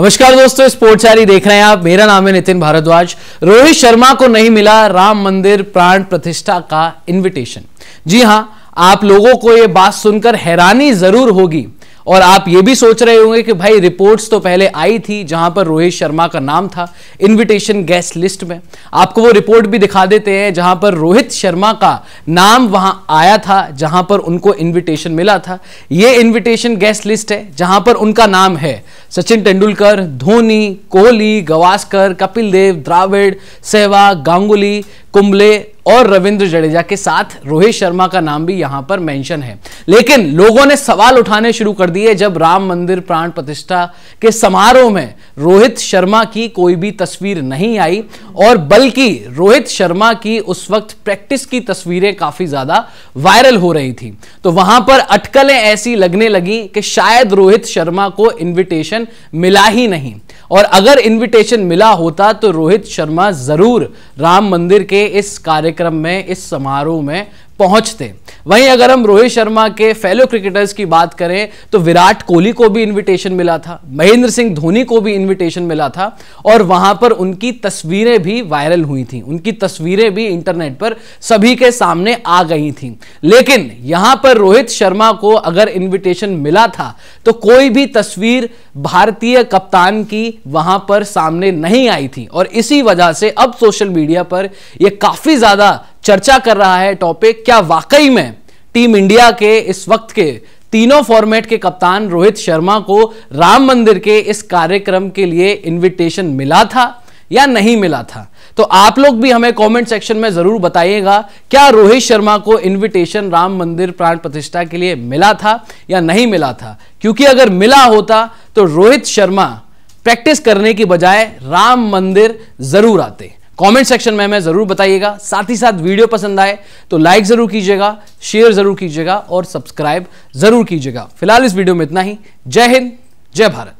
नमस्कार दोस्तों स्पोर्ट्स आरी देख रहे हैं आप मेरा नाम है नितिन भारद्वाज रोहित शर्मा को नहीं मिला राम मंदिर प्राण प्रतिष्ठा का इनविटेशन जी हां आप लोगों को यह बात सुनकर हैरानी जरूर होगी और आप ये भी सोच रहे होंगे कि भाई रिपोर्ट्स तो पहले आई थी जहां पर रोहित शर्मा का नाम था इनविटेशन गेस्ट लिस्ट में आपको वो रिपोर्ट भी दिखा देते हैं जहां पर रोहित शर्मा का नाम वहां आया था जहां पर उनको इनविटेशन मिला था ये इनविटेशन गेस्ट लिस्ट है जहां पर उनका नाम है सचिन तेंदुलकर धोनी कोहली गवास्कर कपिल देव द्राविड सहवाग गांगुली कुंबले और रविंद्र जडेजा के साथ रोहित शर्मा का नाम भी यहां पर मेंशन है लेकिन लोगों ने सवाल उठाने शुरू कर दिए जब राम मंदिर प्राण प्रतिष्ठा के समारोह में रोहित शर्मा की कोई भी तस्वीर नहीं आई और बल्कि रोहित शर्मा की उस वक्त प्रैक्टिस की तस्वीरें काफी ज्यादा वायरल हो रही थी तो वहां पर अटकलें ऐसी लगने लगी कि शायद रोहित शर्मा को इन्विटेशन मिला ही नहीं और अगर इन्विटेशन मिला होता तो रोहित शर्मा जरूर राम मंदिर के इस कार्यक्रम में इस समारोह में पहुंचते वहीं अगर हम रोहित शर्मा के फेलो क्रिकेटर्स की बात करें तो विराट कोहली को भी इनविटेशन मिला था महेंद्र सिंह धोनी को भी इनविटेशन मिला था और वहां पर उनकी तस्वीरें भी वायरल हुई थी उनकी तस्वीरें भी इंटरनेट पर सभी के सामने आ गई थी लेकिन यहां पर रोहित शर्मा को अगर इन्विटेशन मिला था तो कोई भी तस्वीर भारतीय कप्तान की वहां पर सामने नहीं आई थी और इसी वजह से अब सोशल मीडिया पर यह काफी ज्यादा चर्चा कर रहा है टॉपिक क्या वाकई में टीम इंडिया के इस वक्त के तीनों फॉर्मेट के कप्तान रोहित शर्मा को राम मंदिर के इस कार्यक्रम के लिए इनविटेशन मिला था या नहीं मिला था तो आप लोग भी हमें कमेंट सेक्शन में जरूर बताइएगा क्या रोहित शर्मा को इनविटेशन राम मंदिर प्राण प्रतिष्ठा के लिए मिला था या नहीं मिला था क्योंकि अगर मिला होता तो रोहित शर्मा प्रैक्टिस करने की बजाय राम मंदिर जरूर आते कमेंट सेक्शन में हमें ज़रूर बताइएगा साथ ही साथ वीडियो पसंद आए तो लाइक ज़रूर कीजिएगा शेयर ज़रूर कीजिएगा और सब्सक्राइब ज़रूर कीजिएगा फिलहाल इस वीडियो में इतना ही जय हिंद जय भारत